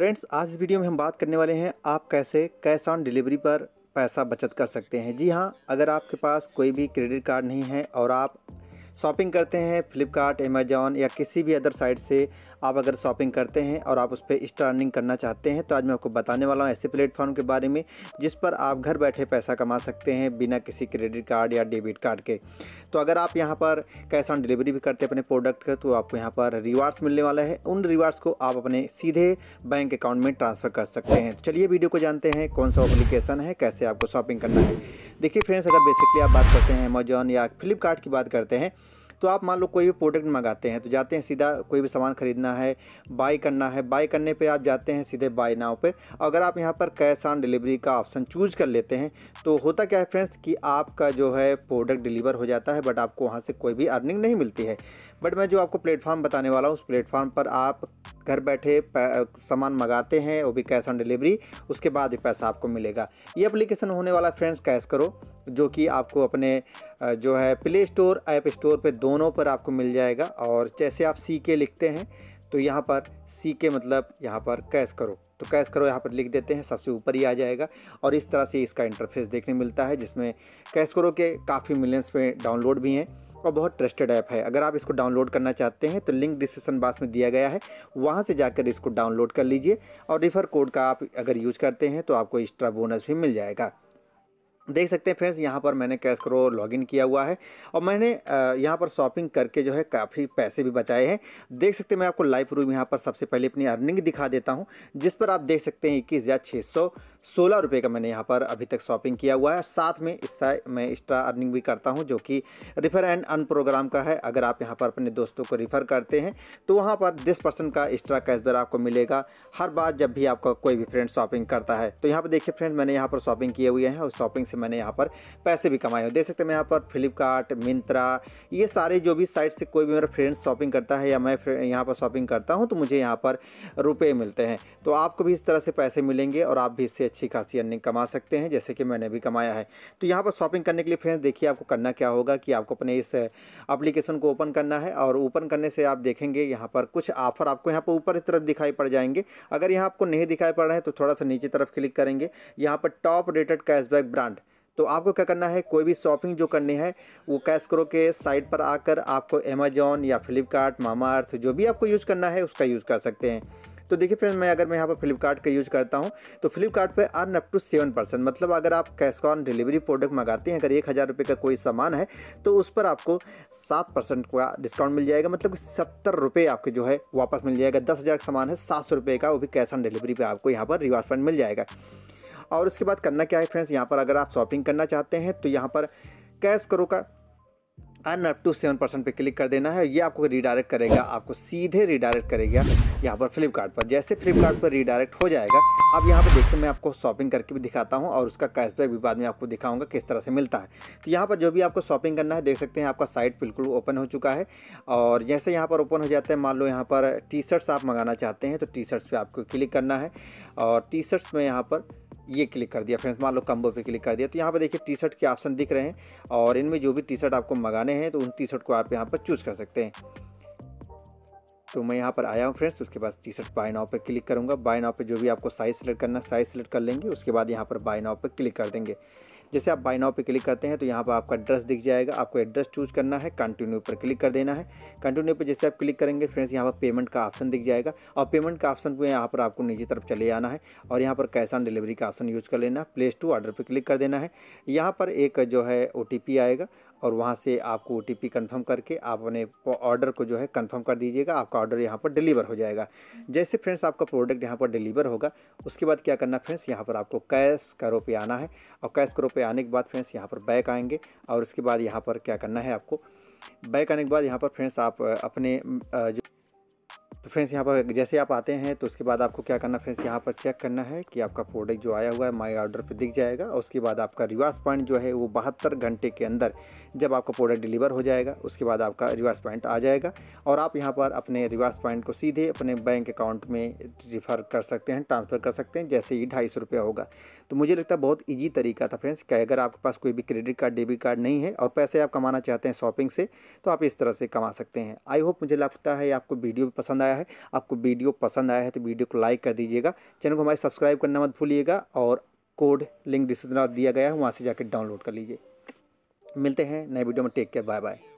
friends आज इस video में हम बात करने वाले हैं आप कैसे कैश ऑन डिलीवरी पर पैसा बचत कर सकते हैं जी हाँ अगर आपके पास कोई भी क्रेडिट कार्ड नहीं है और आप शॉपिंग करते हैं फ्लिपकार्ट अमेजॉन या किसी भी अदर साइट से आप अगर शॉपिंग करते हैं और आप उस पर एक्स्ट्रा अर्निंग करना चाहते हैं तो आज मैं आपको बताने वाला हूँ ऐसे प्लेटफॉर्म के बारे में जिस पर आप घर बैठे पैसा कमा सकते हैं बिना किसी क्रेडिट कार्ड या डेबिट कार्ड के तो अगर आप यहाँ पर कैश ऑन डिलीवरी भी करते हैं अपने प्रोडक्ट का तो आपको यहाँ पर रिवार्ड्स मिलने वाला है उन रिवार्ड्स को आप अपने सीधे बैंक अकाउंट में ट्रांसफ़र कर सकते हैं तो चलिए वीडियो को जानते हैं कौन सा अप्लीकेशन है कैसे आपको शॉपिंग करना है देखिए फ्रेंड्स अगर बेसिकली आप बात करते हैं अमेजॉन या फ्लिपकार्ट की बात करते हैं तो आप मान लो कोई भी प्रोडक्ट मंगाते हैं तो जाते हैं सीधा कोई भी सामान ख़रीदना है बाई करना है बाई करने पर आप जाते हैं सीधे बाई नाव पर अगर आप यहाँ पर कैश ऑन डिलीवरी का ऑप्शन चूज कर लेते हैं तो होता क्या है फ्रेंड्स कि आपका जो है प्रोडक्ट डिलीवर हो जाता है बट आपको वहाँ से कोई भी अर्निंग नहीं मिलती है बट मैं जो आपको प्लेटफॉर्म बताने वाला हूँ उस प्लेटफॉर्म पर आप घर बैठे सामान मंगाते हैं वो भी कैश ऑन डिलीवरी उसके बाद भी पैसा आपको मिलेगा ये एप्लीकेशन होने वाला फ्रेंड्स कैश करो जो कि आपको अपने जो है प्ले स्टोर ऐप स्टोर पे दोनों पर आपको मिल जाएगा और जैसे आप सी के लिखते हैं तो यहाँ पर सी के मतलब यहाँ पर कैश करो तो कैश करो यहाँ पर लिख देते हैं सबसे ऊपर ही आ जाएगा और इस तरह से इसका इंटरफेस देखने मिलता है जिसमें कैश करो के काफ़ी मिलियंस में डाउनलोड भी हैं और बहुत ट्रस्टेड ऐप है अगर आप इसको डाउनलोड करना चाहते हैं तो लिंक डिस्क्रिप्शन बॉक्स में दिया गया है वहाँ से जाकर इसको डाउनलोड कर लीजिए और रिफ़र कोड का आप अगर यूज करते हैं तो आपको एक्स्ट्रा बोनस भी मिल जाएगा देख सकते हैं फ्रेंड्स यहाँ पर मैंने कैश करो लॉगिन किया हुआ है और मैंने यहाँ पर शॉपिंग करके जो है काफ़ी पैसे भी बचाए हैं देख सकते हैं मैं आपको लाइव प्रूफ यहाँ पर सबसे पहले अपनी अर्निंग दिखा देता हूँ जिस पर आप देख सकते हैं इक्कीस हज़ार छः सौ सोलह रुपये का मैंने यहाँ पर अभी तक शॉपिंग किया हुआ है साथ में इसका मैं एक्स्ट्रा अर्निंग भी करता हूँ जो कि रिफ़र एंड अन प्रोग्राम का है अगर आप यहाँ पर अपने दोस्तों को रिफ़र करते हैं तो वहाँ पर दस परसेंट का एक्स्ट्रा कैश दर आपको मिलेगा हर बार जब भी आपका कोई भी फ्रेंड शॉपिंग करता है तो यहाँ पर देखिए फ्रेंड मैंने यहाँ पर शॉपिंग किए हुए हैं और शॉपिंग से मैंने यहाँ पर पैसे भी कमाए हो देख सकते हैं मैं यहाँ पर फ्लिपकार्ट मिंत्रा ये सारे जो भी साइट से कोई भी मेरा फ्रेंड्स शॉपिंग करता है या मैं यहाँ पर शॉपिंग करता हूँ तो मुझे यहाँ पर रुपये मिलते हैं तो आपको भी इस तरह से पैसे मिलेंगे और आप भी इससे अच्छी खासी अर्निंग कमा सकते हैं जैसे कि मैंने भी कमाया है तो यहाँ पर शॉपिंग करने के लिए फ्रेंड्स देखिए आपको करना क्या होगा कि आपको अपने इस एप्लीकेशन को ओपन करना है और ओपन करने से आप देखेंगे यहाँ पर कुछ ऑफर आपको यहाँ पर ऊपर की तरफ दिखाई पड़ जाएंगे अगर यहाँ आपको नहीं दिखाई पड़ रहे हैं तो थोड़ा सा नीचे तरफ क्लिक करेंगे यहाँ पर टॉप रेटेड कैशबैक ब्रांड तो आपको क्या करना है कोई भी शॉपिंग जो करनी है वो कैश करो के साइट पर आकर आपको अमेजोन या फ्लिपकार्ट मामा अर्थ जो भी आपको यूज़ करना है उसका यूज़ कर सकते हैं तो देखिए फ्रेंड्स मैं अगर मैं यहाँ पर फ्लिपकार्ट का यूज़ करता हूँ तो Flipkart earn up to seven percent मतलब अगर आप कैश ऑन डिलीवरी प्रोडक्ट मंगाते हैं अगर एक हज़ार रुपये का कोई सामान है तो उस पर आपको सात परसेंट का डिस्काउंट मिल जाएगा मतलब सत्तर रुपये आपके जो है वापस मिल जाएगा दस हज़ार का सामान है सात सौ रुपये का वो भी कैश ऑन डिलीवरी पर आपको यहाँ पर रिवार्ड फंड मिल जाएगा और उसके बाद करना क्या है फ्रेंड्स यहाँ पर अगर आप शॉपिंग करना चाहते हैं तो यहाँ पर कैश करो का earn up to seven percent पर क्लिक कर देना है ये आपको रिडायरेक्ट करेगा आपको सीधे रिडायरेक्ट करेगा यहाँ पर फ्लिपकार्ट पर जैसे फ्लिपकार्ट पर रिडायरेक्ट हो जाएगा अब यहाँ पर देखिए मैं आपको शॉपिंग करके भी दिखाता हूँ और उसका कैशबैक भी बाद में आपको दिखाऊंगा किस तरह से मिलता है तो यहाँ पर जो भी आपको शॉपिंग करना है देख सकते हैं आपका साइट बिल्कुल ओपन हो चुका है और जैसे यहाँ पर ओपन हो जाता है मान लो यहाँ पर टी शर्ट्स आप मंगाना चाहते हैं तो टी शर्ट्स पर आपको क्लिक करना है और टी शर्ट्स में यहाँ पर ये क्लिक कर दिया फ्रेंड्स मान लो कम्बो पे क्लिक कर दिया तो यहाँ पर देखिए टी शर्ट के ऑप्शन दिख रहे हैं और इनमें जो भी टी शर्ट आपको मंगाने हैं तो उन टी शर्ट को आप यहाँ पर चूज़ कर सकते हैं तो मैं यहाँ पर आया हूँ फ्रेंड्स उसके बाद टी शर्ट बाय नाव पर क्लिक करूँगा बाय नाव पर जो भी आपको साइज़ सेलेक्ट करना साइज़ सेलेक्ट कर लेंगे उसके बाद यहाँ पर बाय नाव पर क्लिक कर देंगे जैसे आप बाय पर क्लिक करते हैं तो यहाँ पर आपका एड्रेस दिख जाएगा आपको एड्रेस चूज करना है कंटिन्यू पर क्लिक कर देना है कंटिन्यू पर जैसे आप क्लिक करेंगे फ्रेंड्स यहाँ पर पेमेंट का ऑप्शन दिख जाएगा और पेमेंट का ऑप्शन पर यहाँ पर आपको नीचे तरफ चले आना है और यहाँ पर कैश ऑन डिलीवरी का ऑप्शन यूज कर लेना है प्लेस टू ऑर्डर पर क्लिक कर देना है यहाँ पर एक जो है ओ आएगा और वहाँ से आपको ओ कन्फर्म करके आप अपने ऑर्डर को जो है कन्फर्म कर दीजिएगा आपका ऑर्डर यहाँ पर डिलीवर हो जाएगा जैसे फ्रेंड्स आपका प्रोडक्ट यहाँ पर डिलीवर होगा उसके बाद क्या करना फ्रेंड्स यहाँ पर आपको कैश करो पे आना है और कैश करो पे पे आने के बाद फ्रेंड्स यहाँ पर बैक आएंगे और उसके बाद यहाँ पर क्या करना है आपको बैक आने के बाद यहाँ पर फ्रेंड्स आप अपने जो तो फ्रेंड्स यहाँ पर जैसे आप आते हैं तो उसके बाद आपको क्या करना फ्रेंड्स यहाँ पर चेक करना है कि आपका प्रोडक्ट जो आया हुआ है माई ऑर्डर पर दिख जाएगा और उसके बाद आपका रिवर्स पॉइंट जो है वो बहत्तर घंटे के अंदर जब आपका प्रोडक्ट डिलीवर हो जाएगा उसके बाद आपका रिवर्स पॉइंट आ जाएगा और आप यहाँ पर अपने रिवर्स पॉइंट को सीधे अपने बैंक अकाउंट में रिफ़र कर सकते हैं ट्रांसफ़र कर सकते हैं जैसे ही ढाई सौ रुपया होगा तो मुझे लगता है बहुत ईजी तरीका था फ्रेंड्स कि अगर आपके पास कोई भी क्रेडिट कार्ड डेबिट कार्ड नहीं है और पैसे आप कमाना चाहते हैं शॉपिंग से तो आप इस तरह से कमा सकते हैं आई होप मुझे लगता है आपको वीडियो पसंद आया आया है आपको वीडियो पसंद आया है तो वीडियो को लाइक कर दीजिएगा चैनल को हमारे सब्सक्राइब करना मत भूलिएगा और कोड लिंक डिस्क्रिप्शन दिया गया है वहाँ से जाकर डाउनलोड कर लीजिए मिलते हैं नए वीडियो में टेक केयर बाय बाय